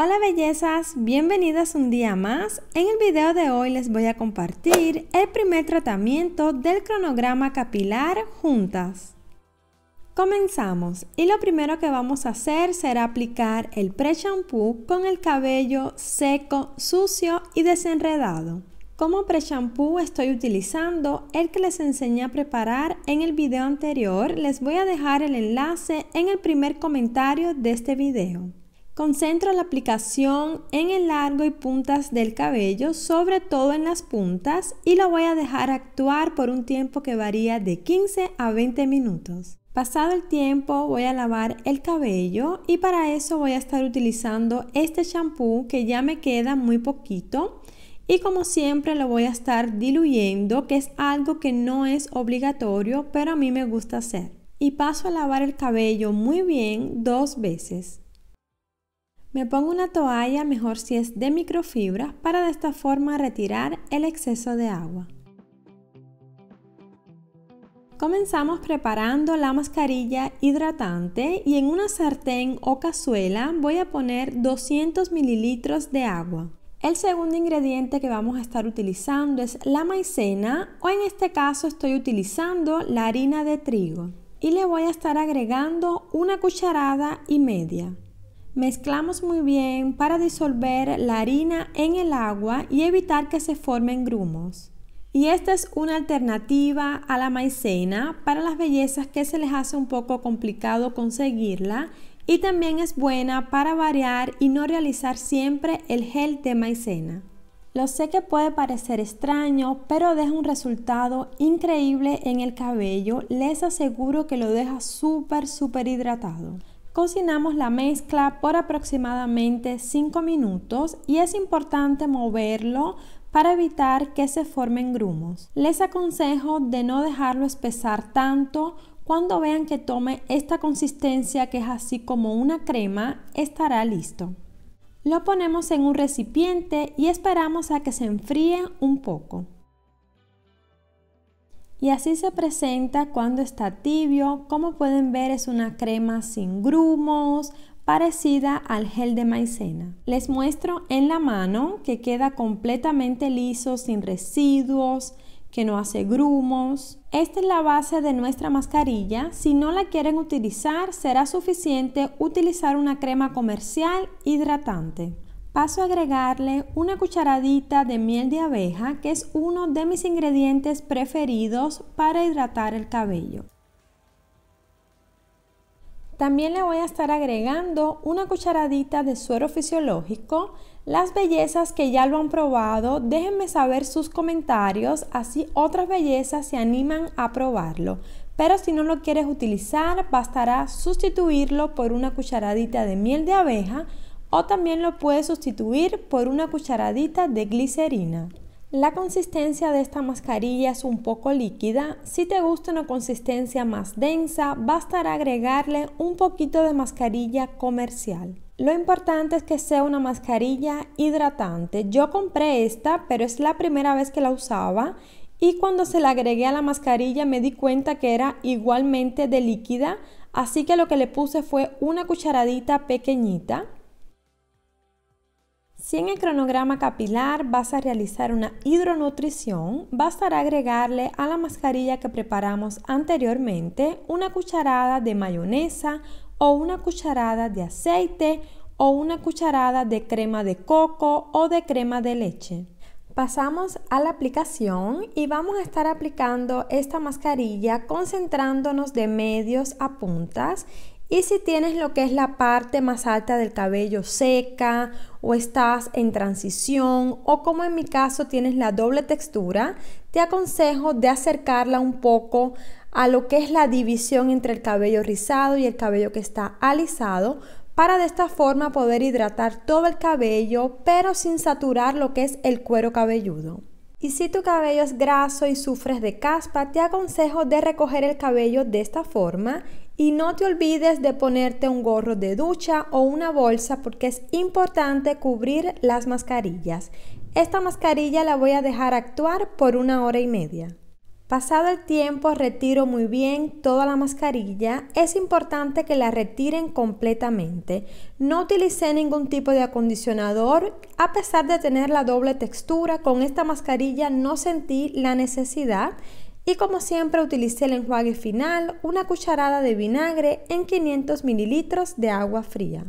Hola bellezas, bienvenidas un día más. En el video de hoy les voy a compartir el primer tratamiento del cronograma capilar juntas. Comenzamos y lo primero que vamos a hacer será aplicar el pre-shampoo con el cabello seco, sucio y desenredado. Como pre-shampoo estoy utilizando el que les enseñé a preparar en el video anterior. Les voy a dejar el enlace en el primer comentario de este video. Concentra la aplicación en el largo y puntas del cabello, sobre todo en las puntas, y lo voy a dejar actuar por un tiempo que varía de 15 a 20 minutos. Pasado el tiempo voy a lavar el cabello y para eso voy a estar utilizando este shampoo que ya me queda muy poquito y como siempre lo voy a estar diluyendo que es algo que no es obligatorio pero a mí me gusta hacer. Y paso a lavar el cabello muy bien dos veces. Me pongo una toalla, mejor si es de microfibra, para de esta forma retirar el exceso de agua. Comenzamos preparando la mascarilla hidratante y en una sartén o cazuela voy a poner 200 mililitros de agua. El segundo ingrediente que vamos a estar utilizando es la maicena o en este caso estoy utilizando la harina de trigo y le voy a estar agregando una cucharada y media. Mezclamos muy bien para disolver la harina en el agua y evitar que se formen grumos. Y esta es una alternativa a la maicena para las bellezas que se les hace un poco complicado conseguirla y también es buena para variar y no realizar siempre el gel de maicena. Lo sé que puede parecer extraño, pero deja un resultado increíble en el cabello. Les aseguro que lo deja súper, súper hidratado. Cocinamos la mezcla por aproximadamente 5 minutos y es importante moverlo para evitar que se formen grumos. Les aconsejo de no dejarlo espesar tanto cuando vean que tome esta consistencia que es así como una crema, estará listo. Lo ponemos en un recipiente y esperamos a que se enfríe un poco. Y así se presenta cuando está tibio. Como pueden ver es una crema sin grumos, parecida al gel de maicena. Les muestro en la mano que queda completamente liso, sin residuos, que no hace grumos. Esta es la base de nuestra mascarilla. Si no la quieren utilizar, será suficiente utilizar una crema comercial hidratante paso a agregarle una cucharadita de miel de abeja, que es uno de mis ingredientes preferidos para hidratar el cabello. También le voy a estar agregando una cucharadita de suero fisiológico. Las bellezas que ya lo han probado, déjenme saber sus comentarios, así otras bellezas se animan a probarlo. Pero si no lo quieres utilizar, bastará sustituirlo por una cucharadita de miel de abeja o también lo puedes sustituir por una cucharadita de glicerina. La consistencia de esta mascarilla es un poco líquida. Si te gusta una consistencia más densa, bastará agregarle un poquito de mascarilla comercial. Lo importante es que sea una mascarilla hidratante. Yo compré esta, pero es la primera vez que la usaba y cuando se la agregué a la mascarilla me di cuenta que era igualmente de líquida, así que lo que le puse fue una cucharadita pequeñita. Si en el cronograma capilar vas a realizar una hidronutrición, bastará agregarle a la mascarilla que preparamos anteriormente una cucharada de mayonesa o una cucharada de aceite o una cucharada de crema de coco o de crema de leche. Pasamos a la aplicación y vamos a estar aplicando esta mascarilla concentrándonos de medios a puntas y si tienes lo que es la parte más alta del cabello seca o estás en transición o como en mi caso tienes la doble textura, te aconsejo de acercarla un poco a lo que es la división entre el cabello rizado y el cabello que está alisado para de esta forma poder hidratar todo el cabello pero sin saturar lo que es el cuero cabelludo. Y si tu cabello es graso y sufres de caspa, te aconsejo de recoger el cabello de esta forma y no te olvides de ponerte un gorro de ducha o una bolsa porque es importante cubrir las mascarillas. Esta mascarilla la voy a dejar actuar por una hora y media. Pasado el tiempo retiro muy bien toda la mascarilla. Es importante que la retiren completamente. No utilicé ningún tipo de acondicionador. A pesar de tener la doble textura, con esta mascarilla no sentí la necesidad. Y como siempre utilicé el enjuague final, una cucharada de vinagre en 500 mililitros de agua fría.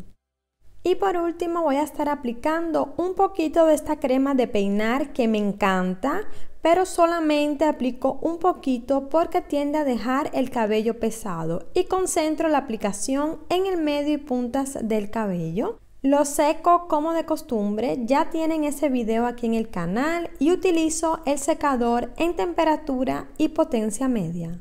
Y por último voy a estar aplicando un poquito de esta crema de peinar que me encanta, pero solamente aplico un poquito porque tiende a dejar el cabello pesado y concentro la aplicación en el medio y puntas del cabello lo seco como de costumbre, ya tienen ese video aquí en el canal y utilizo el secador en temperatura y potencia media.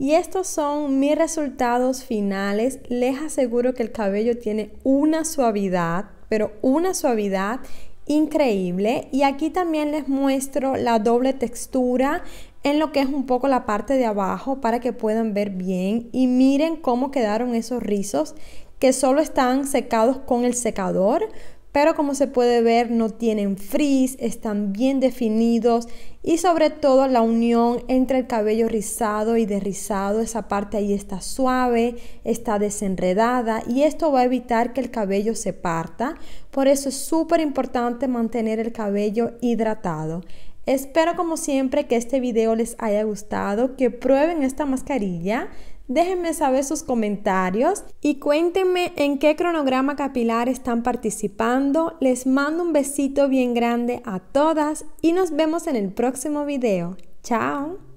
Y estos son mis resultados finales. Les aseguro que el cabello tiene una suavidad, pero una suavidad increíble. Y aquí también les muestro la doble textura en lo que es un poco la parte de abajo para que puedan ver bien y miren cómo quedaron esos rizos que solo están secados con el secador, pero como se puede ver no tienen frizz, están bien definidos y sobre todo la unión entre el cabello rizado y desrizado esa parte ahí está suave, está desenredada y esto va a evitar que el cabello se parta, por eso es súper importante mantener el cabello hidratado. Espero como siempre que este video les haya gustado, que prueben esta mascarilla, Déjenme saber sus comentarios y cuéntenme en qué cronograma capilar están participando. Les mando un besito bien grande a todas y nos vemos en el próximo video. ¡Chao!